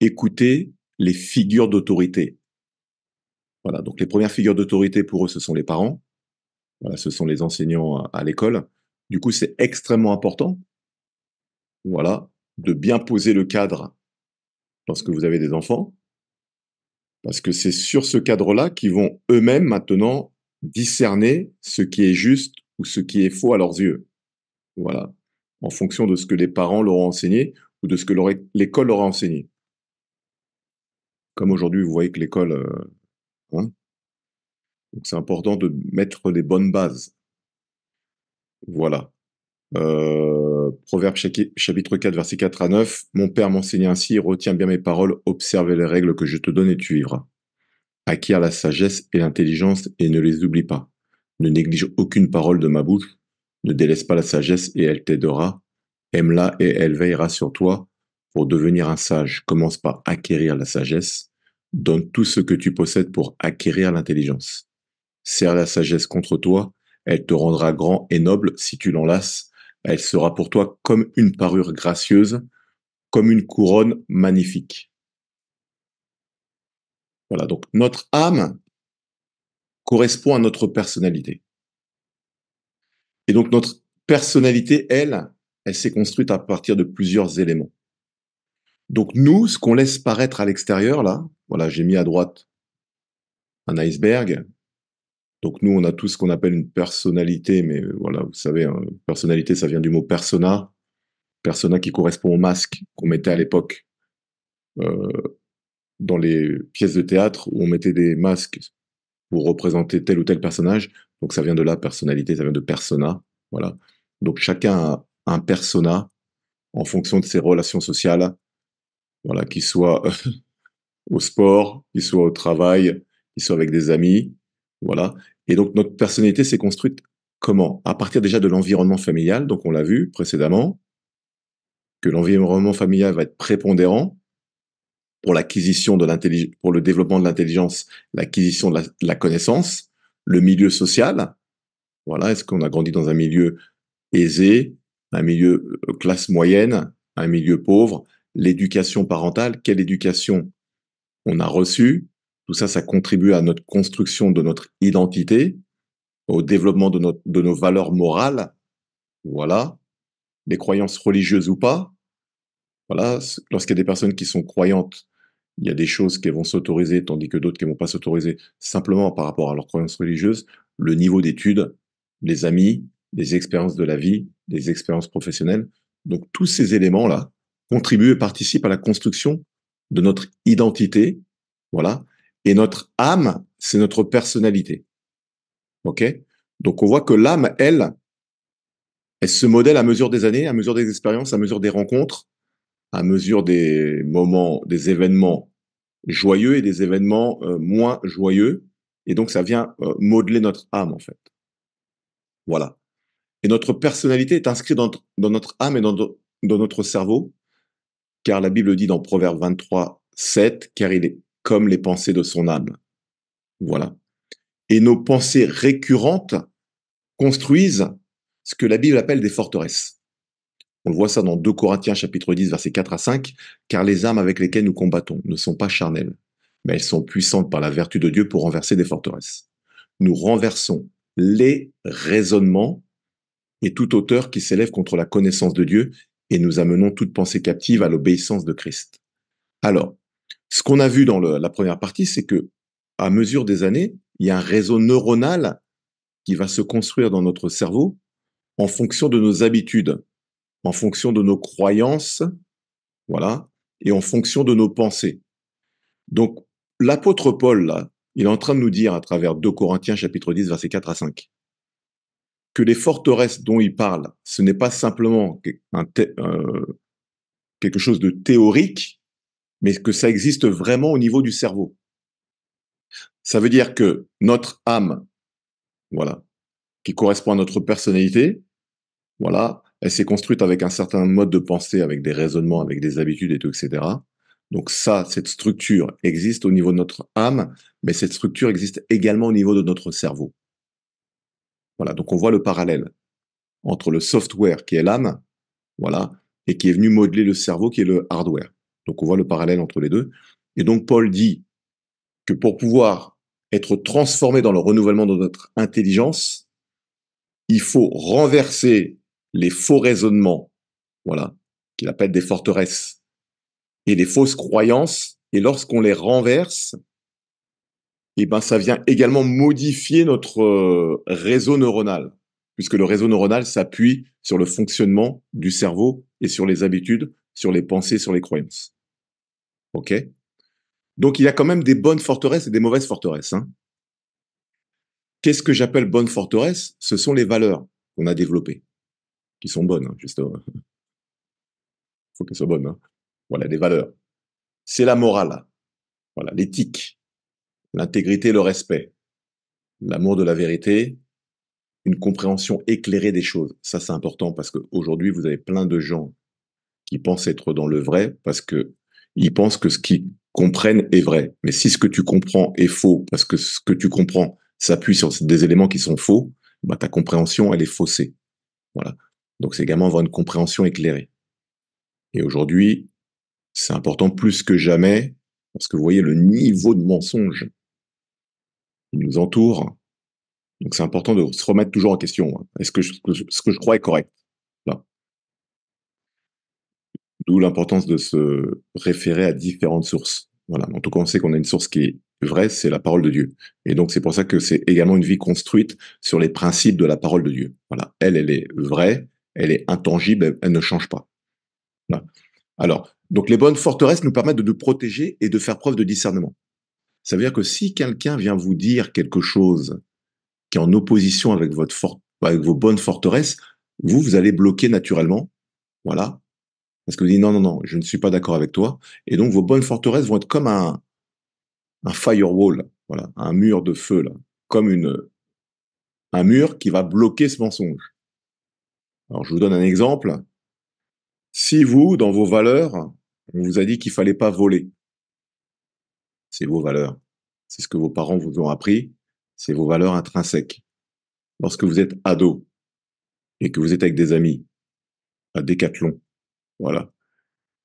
écouter les figures d'autorité. Voilà, donc les premières figures d'autorité pour eux, ce sont les parents, voilà, ce sont les enseignants à, l'école. Du coup, c'est extrêmement important voilà, de bien poser le cadre lorsque vous avez des enfants, parce que c'est sur ce cadre-là qu'ils vont eux-mêmes maintenant discerner ce qui est juste ou ce qui est faux à leurs yeux. Voilà. En fonction de ce que les parents leur ont enseigné ou de ce que l'école leur a enseigné. Comme aujourd'hui, vous voyez que l'école. Euh, hein. Donc c'est important de mettre les bonnes bases. Voilà. Euh, Proverbe chapitre 4, verset 4 à 9. Mon père m'enseignait ainsi, retiens bien mes paroles, observe les règles que je te donne et tu vivras. Acquiert la sagesse et l'intelligence et ne les oublie pas. Ne néglige aucune parole de ma bouche, ne délaisse pas la sagesse et elle t'aidera. Aime-la et elle veillera sur toi. Pour devenir un sage, commence par acquérir la sagesse. Donne tout ce que tu possèdes pour acquérir l'intelligence. Serre la sagesse contre toi, elle te rendra grand et noble si tu l'enlaces. Elle sera pour toi comme une parure gracieuse, comme une couronne magnifique. Voilà, donc notre âme correspond à notre personnalité. Et donc notre personnalité, elle, elle s'est construite à partir de plusieurs éléments. Donc nous, ce qu'on laisse paraître à l'extérieur, là, voilà, j'ai mis à droite un iceberg. Donc nous, on a tout ce qu'on appelle une personnalité, mais euh, voilà, vous savez, hein, personnalité, ça vient du mot persona, persona qui correspond au masque qu'on mettait à l'époque euh, dans les pièces de théâtre où on mettait des masques pour représenter tel ou tel personnage. Donc ça vient de la personnalité, ça vient de persona. Voilà. Donc chacun a un persona en fonction de ses relations sociales, voilà, qu'il soit euh, [LAUGHS] au sport, qu'il soit au travail, qu'il soit avec des amis, voilà. Et donc notre personnalité s'est construite comment À partir déjà de l'environnement familial, donc on l'a vu précédemment, que l'environnement familial va être prépondérant, pour l'acquisition de l'intelligence, pour le développement de l'intelligence, l'acquisition de, la, connaissance, le milieu social. Voilà, est-ce qu'on a grandi dans un milieu aisé, un milieu euh, classe moyenne, un milieu pauvre, l'éducation parentale, quelle éducation on a reçue, tout ça, ça contribue à notre construction de notre identité, au développement de, de nos valeurs morales, voilà, les croyances religieuses ou pas, lorsqu'il y a des personnes qui sont croyantes, il y a des choses qui vont s'autoriser, tandis que d'autres qui ne vont pas s'autoriser, simplement par rapport à leur croyances religieuse, le niveau d'études, les amis, les expériences de la vie, les expériences professionnelles. Donc tous ces éléments-là contribuent et participent à la construction de notre identité, voilà, et notre âme, c'est notre personnalité. OK Donc on voit que l'âme, elle, elle se modèle à mesure des années, à mesure des expériences, à mesure des rencontres, à mesure des moments, des événements joyeux et des événements euh, moins joyeux. Et donc, ça vient euh, modeler notre âme, en fait. Voilà. Et notre personnalité est inscrite dans, notre âme et dans, dans, notre cerveau, car la Bible dit dans Proverbe 23, 7, car il est comme les pensées de son âme. Voilà. Et nos pensées récurrentes construisent ce que la Bible appelle des forteresses. On voit ça dans 2 Corinthiens chapitre 10 versets 4 à 5, car les armes avec lesquelles nous combattons ne sont pas charnelles, mais elles sont puissantes par la vertu de Dieu pour renverser des forteresses. Nous renversons les raisonnements et toute hauteur qui s'élève contre la connaissance de Dieu et nous amenons toute pensée captive à l'obéissance de Christ. Alors, ce qu'on a vu dans la première partie, c'est que à mesure des années, il y a un réseau neuronal qui va se construire dans notre cerveau en fonction de nos habitudes en fonction de nos croyances, voilà, et en fonction de nos pensées. Donc, l'apôtre Paul, il est en train de nous dire à travers 2 Corinthiens chapitre 10, versets 4 à 5, que les forteresses dont il parle, ce n'est pas simplement euh, quelque chose de théorique, mais que ça existe vraiment au niveau du cerveau. Ça veut dire que notre âme, voilà, qui correspond à notre personnalité, voilà, elle s'est construite avec un certain mode de pensée, avec des raisonnements, avec des habitudes et etc. Donc ça, cette structure existe au niveau de notre âme, mais cette structure existe également au niveau de notre cerveau. Voilà, donc on voit le parallèle entre le software qui est l'âme, voilà, et qui est venu modeler le cerveau qui est le hardware. Donc on voit le parallèle entre les deux. Et donc Paul dit que pour pouvoir être transformé dans le renouvellement de notre intelligence, il faut renverser les faux raisonnements, voilà, qu'il appelle des forteresses, et les fausses croyances, et lorsqu'on les renverse, eh ben, ça vient également modifier notre euh, réseau neuronal, puisque le réseau neuronal s'appuie sur le fonctionnement du cerveau et sur les habitudes, sur les pensées, sur les croyances. OK Donc, il y a quand même des bonnes forteresses et des mauvaises forteresses. Hein. Qu'est-ce que j'appelle bonnes forteresses Ce sont les valeurs qu'on a développées qui sont bonnes, hein, justement. justement. [LAUGHS] faut qu'elles soient bonnes. Hein. Voilà, des valeurs. C'est la morale. Voilà, l'éthique, l'intégrité, le respect, l'amour de la vérité, une compréhension éclairée des choses. Ça, c'est important parce qu'aujourd'hui, vous avez plein de gens qui pensent être dans le vrai parce que ils pensent que ce qu'ils comprennent est vrai. Mais si ce que tu comprends est faux parce que ce que tu comprends s'appuie sur des éléments qui sont faux, bah, ta compréhension, elle est faussée. Voilà. Donc c'est également avoir une compréhension éclairée. Et aujourd'hui, c'est important plus que jamais, parce que vous voyez le niveau de mensonge qui nous entoure. Donc c'est important de se remettre toujours en question. Hein. Est-ce que ce que je crois est correct D'où l'importance de se référer à différentes sources. Voilà. En tout cas, on sait qu'on a une source qui est vraie, c'est la parole de Dieu. Et donc, c'est pour ça que c'est également une vie construite sur les principes de la parole de Dieu. Voilà. Elle, elle est vraie, elle est intangible, elle, ne change pas. Alors, donc les bonnes forteresses nous permettent de nous protéger et de faire preuve de discernement. Ça veut dire que si quelqu'un vient vous dire quelque chose qui est en opposition avec, votre avec vos bonnes forteresses, vous, vous allez bloquer naturellement. Voilà. Parce que vous dites non, non, non, je ne suis pas d'accord avec toi. Et donc vos bonnes forteresses vont être comme un, un firewall, voilà, un mur de feu, là, comme une, un mur qui va bloquer ce mensonge. Alors, je vous donne un exemple. Si vous, dans vos valeurs, on vous a dit qu'il fallait pas voler, c'est vos valeurs. C'est ce que vos parents vous ont appris. C'est vos valeurs intrinsèques. Lorsque vous êtes ado et que vous êtes avec des amis à Décathlon, voilà,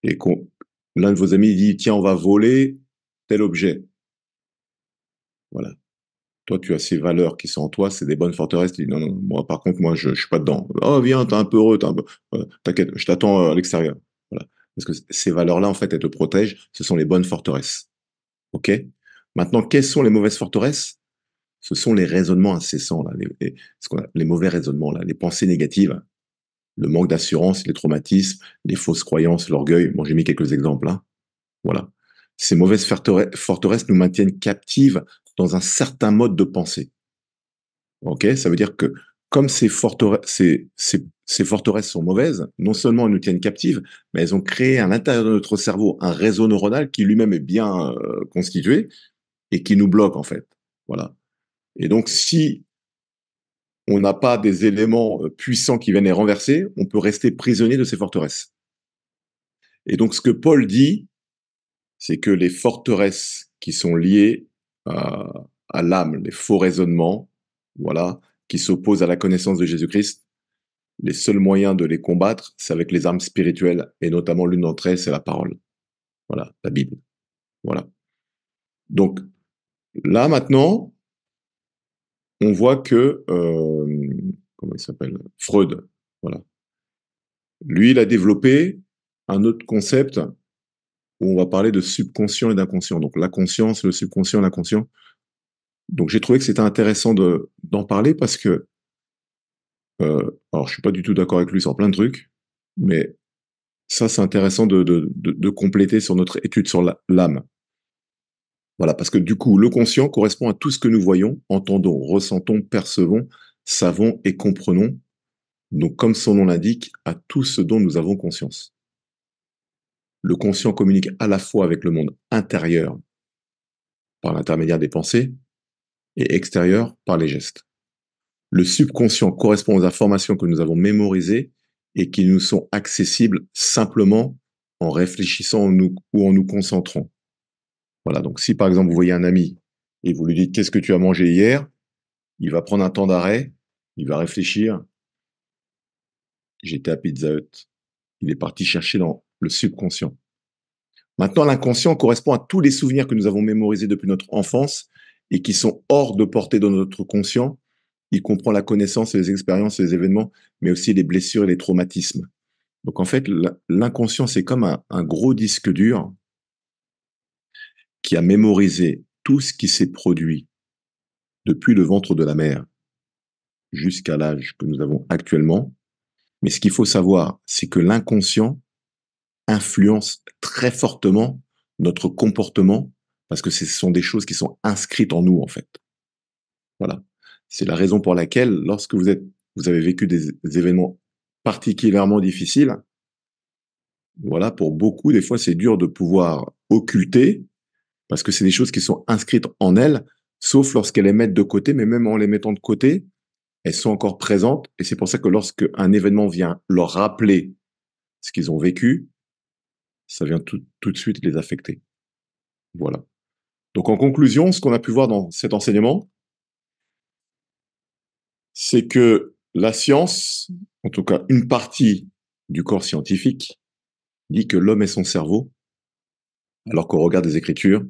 et qu'on, l'un de vos amis dit, tiens, on va voler tel objet. Voilà. Toi, tu as ces valeurs qui sont en toi, c'est des bonnes forteresses. non, non, moi, par contre, moi, je, ne suis pas dedans. Oh, viens, t'es un peu heureux, t'inquiète, peu... je t'attends euh, à l'extérieur. Voilà. Parce que ces valeurs-là, en fait, elles te protègent. Ce sont les bonnes forteresses. OK Maintenant, quelles sont les mauvaises forteresses Ce sont les raisonnements incessants, là, les, mauvais raisonnements, là, les pensées négatives, le manque d'assurance, les traumatismes, les fausses croyances, l'orgueil. Bon, j'ai mis quelques exemples. là. Hein. Voilà. Ces mauvaises forteresses nous maintiennent captives dans un certain mode de pensée. Ok, ça veut dire que comme ces forteresses, sont mauvaises, non seulement elles nous tiennent captives, mais elles ont créé à l'intérieur de notre cerveau un réseau neuronal qui lui-même est bien euh, constitué et qui nous bloque en fait. Voilà. Et donc si on n'a pas des éléments euh, puissants qui viennent les renverser, on peut rester prisonnier de ces forteresses. Et donc ce que Paul dit, c'est que les forteresses qui sont liées à, l'âme, les faux raisonnements, voilà, qui s'opposent à la connaissance de Jésus-Christ. Les seuls moyens de les combattre, c'est avec les armes spirituelles, et notamment l'une d'entre elles, c'est la parole. Voilà, la Bible. Voilà. Donc, là, maintenant, on voit que, euh, comment il s'appelle Freud, voilà. Lui, il a développé un autre concept où on va parler de subconscient et d'inconscient. Donc la conscience, le subconscient, l'inconscient. Donc j'ai trouvé que c'était intéressant d'en parler parce que, euh, alors je suis pas du tout d'accord avec lui sur plein de trucs, mais ça c'est intéressant de, compléter sur notre étude sur l'âme. Voilà, parce que du coup, le conscient correspond à tout ce que nous voyons, entendons, ressentons, percevons, savons et comprenons. Donc, comme son nom l'indique, à tout ce dont nous avons conscience le conscient communique à la fois avec le monde intérieur par l'intermédiaire des pensées et extérieur par les gestes. Le subconscient correspond aux informations que nous avons mémorisées et qui nous sont accessibles simplement en réfléchissant ou en nous concentrant. Voilà, donc si par exemple vous voyez un ami et vous lui dites qu'est-ce que tu as mangé hier, il va prendre un temps d'arrêt, il va réfléchir. J'étais à Pizza Hut. Il est parti chercher dans le subconscient. Maintenant, l'inconscient correspond à tous les souvenirs que nous avons mémorisés depuis notre enfance et qui sont hors de portée de notre conscient. Il comprend la connaissance les expériences les événements, mais aussi les blessures et les traumatismes. Donc en fait, l'inconscient, c'est comme un, un, gros disque dur qui a mémorisé tout ce qui s'est produit depuis le ventre de la mère jusqu'à l'âge que nous avons actuellement. Mais ce qu'il faut savoir, c'est que l'inconscient influence très fortement notre comportement parce que ce sont des choses qui sont inscrites en nous, en fait. Voilà. C'est la raison pour laquelle, lorsque vous êtes, vous avez vécu des, événements particulièrement difficiles, voilà, pour beaucoup, des fois, c'est dur de pouvoir occulter parce que c'est des choses qui sont inscrites en elles, sauf lorsqu'elles les mettent de côté, mais même en les mettant de côté, elles sont encore présentes et c'est pour ça que lorsque un événement vient leur rappeler ce qu'ils ont vécu, ça vient tout, de suite les affecter. Voilà. Donc en conclusion, ce qu'on a pu voir dans cet enseignement, c'est que la science, en tout cas une partie du corps scientifique, dit que l'homme est son cerveau, alors qu'au regard des Écritures,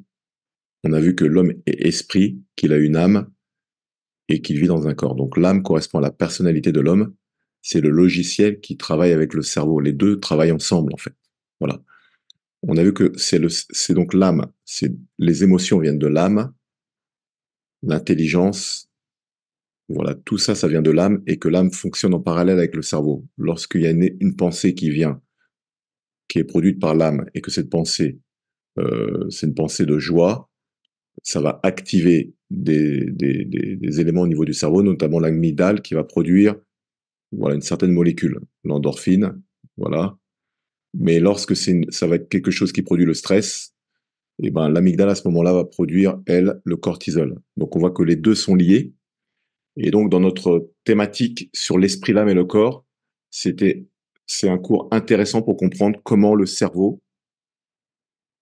on a vu que l'homme est esprit, qu'il a une âme et qu'il vit dans un corps. Donc l'âme correspond à la personnalité de l'homme, c'est le logiciel qui travaille avec le cerveau. Les deux travaillent ensemble en fait. Voilà on a vu que c'est donc l'âme. C'est, les émotions viennent de l'âme. L'intelligence. Voilà. Tout ça, ça vient de l'âme et que l'âme fonctionne en parallèle avec le cerveau. Lorsqu'il y a une, pensée qui vient, qui est produite par l'âme et que cette pensée, euh, c'est une pensée de joie, ça va activer des, éléments au niveau du cerveau, notamment l'amygdale qui va produire voilà une certaine molécule, l'endorphine, voilà, mais lorsque ça va être quelque chose qui produit le stress, eh ben l'amygdale à ce moment-là va produire elle le cortisol. Donc on voit que les deux sont liés. Et donc dans notre thématique sur l'esprit, l'âme et le corps, c'était c'est un cours intéressant pour comprendre comment le cerveau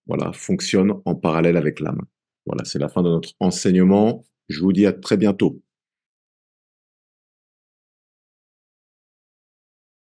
voilà, fonctionne en parallèle avec l'âme. Voilà, c'est la fin de notre enseignement. Je vous dis à très bientôt.